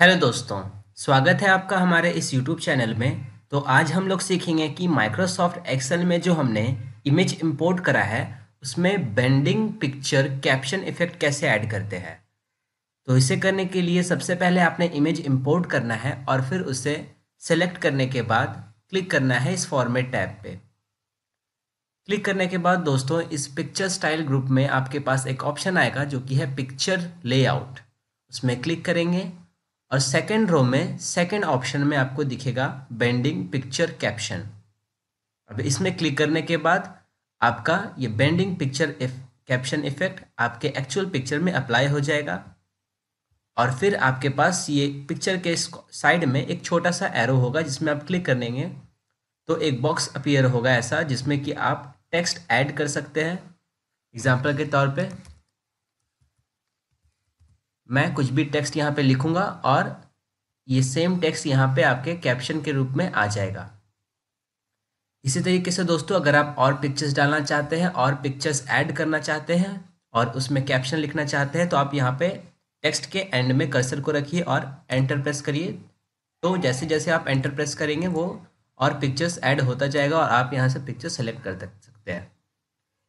hello दोस्तों स्वागत है आपका हमारे इस यूट्यूब चैनल में तो आज हम लोग सीखेंगे कि माइक्रोसॉफ्ट एक्सेल में जो हमने इमेज इंपोर्ट करा है उसमें बेंडिंग पिक्चर कैप्शन इफेक्ट कैसे ऐड करते हैं तो इसे करने के लिए सबसे पहले आपने इमेज इंपोर्ट करना है और फिर उसे सेलेक्ट करने के बाद क्लिक करना है इस फॉर्मेट टैब पे क्लिक करने के बाद दोस्तों इस पिक्चर स्टाइल ग्रुप में आपके पास एक ऑप्शन आएगा जो कि है पिक्चर लेआउट उसमें क्लिक करेंगे और सेकेंड रो में सेकेंड ऑप्शन में आपको दिखेगा बेंडिंग पिक्चर कैप्शन अब इसमें क्लिक करने के बाद आपका ये बेंडिंग पिक्चर कैप्शन इफेक्ट आपके एक्चुअल पिक्चर में अप्लाई हो जाएगा और फिर आपके पास ये पिक्चर के साइड में एक छोटा सा एरो होगा जिसमें आप क्लिक करेंगे तो एक बॉक्स अपीयर होगा ऐसा जिसमें कि आप टेक्स्ट ऐड कर सकते हैं एग्जाम्पल के तौर पे मैं कुछ भी टेक्स्ट यहाँ पे लिखूँगा और ये सेम टेक्स्ट यहाँ पे आपके कैप्शन के रूप में आ जाएगा इसी तरीके से दोस्तों अगर आप और पिक्चर्स डालना चाहते हैं और पिक्चर्स ऐड करना चाहते हैं और उसमें कैप्शन लिखना चाहते हैं तो आप यहाँ पे टेक्स्ट के एंड में कर्सर को रखिए और एंटर प्रेस करिए तो जैसे जैसे आप एंटर प्रेस करेंगे वो और पिक्चर्स ऐड होता जाएगा और आप यहाँ से पिक्चर सेलेक्ट कर सकते हैं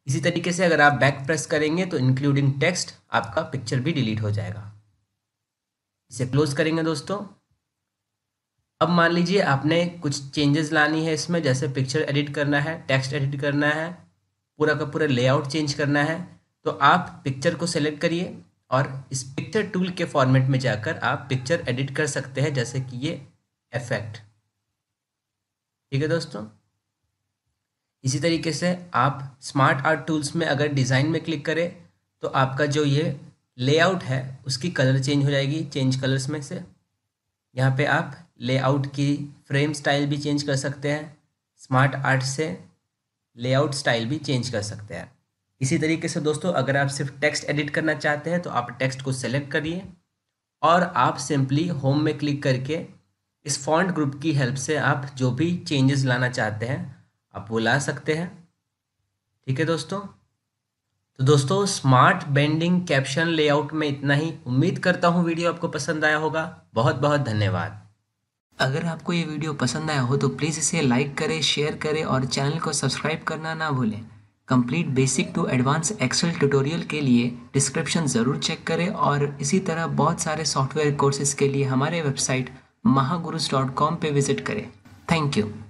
इसी तरीके से अगर आप बैक प्रेस करेंगे तो इंक्लूडिंग टेक्स्ट आपका पिक्चर भी डिलीट हो जाएगा इसे क्लोज करेंगे दोस्तों अब मान लीजिए आपने कुछ चेंजेस लानी है इसमें जैसे पिक्चर एडिट करना है टेक्स्ट एडिट करना है पूरा का पूरा लेआउट चेंज करना है तो आप पिक्चर को सेलेक्ट करिए और इस पिक्चर टूल के फॉर्मेट में जाकर आप पिक्चर एडिट कर सकते हैं जैसे कि ये इफेक्ट ठीक है दोस्तों इसी तरीके से आप स्मार्ट आर्ट टूल्स में अगर डिज़ाइन में क्लिक करें तो आपका जो ये लेआउट है उसकी कलर चेंज हो जाएगी चेंज कलर्स में से यहाँ पे आप लेआउट की फ्रेम स्टाइल भी चेंज कर सकते हैं स्मार्ट आर्ट से लेआउट स्टाइल भी चेंज कर सकते हैं इसी तरीके से दोस्तों अगर आप सिर्फ टेक्स्ट एडिट करना चाहते हैं तो आप टेक्स्ट को सेलेक्ट करिए और आप सिंपली होम में क्लिक करके इस फॉन्ट ग्रुप की हेल्प से आप जो भी चेंजेस लाना चाहते हैं आप वो ला सकते हैं ठीक है दोस्तों तो दोस्तों स्मार्ट बेंडिंग कैप्शन लेआउट में इतना ही उम्मीद करता हूँ वीडियो आपको पसंद आया होगा बहुत बहुत धन्यवाद अगर आपको ये वीडियो पसंद आया हो तो प्लीज़ इसे लाइक करें शेयर करें और चैनल को सब्सक्राइब करना ना भूलें complete basic to advance excel tutorial के लिए डिस्क्रिप्शन ज़रूर चेक करें और इसी तरह बहुत सारे सॉफ्टवेयर कोर्सेज के लिए हमारे वेबसाइट महागुरुज डॉट कॉम पर विज़िट करें थैंक यू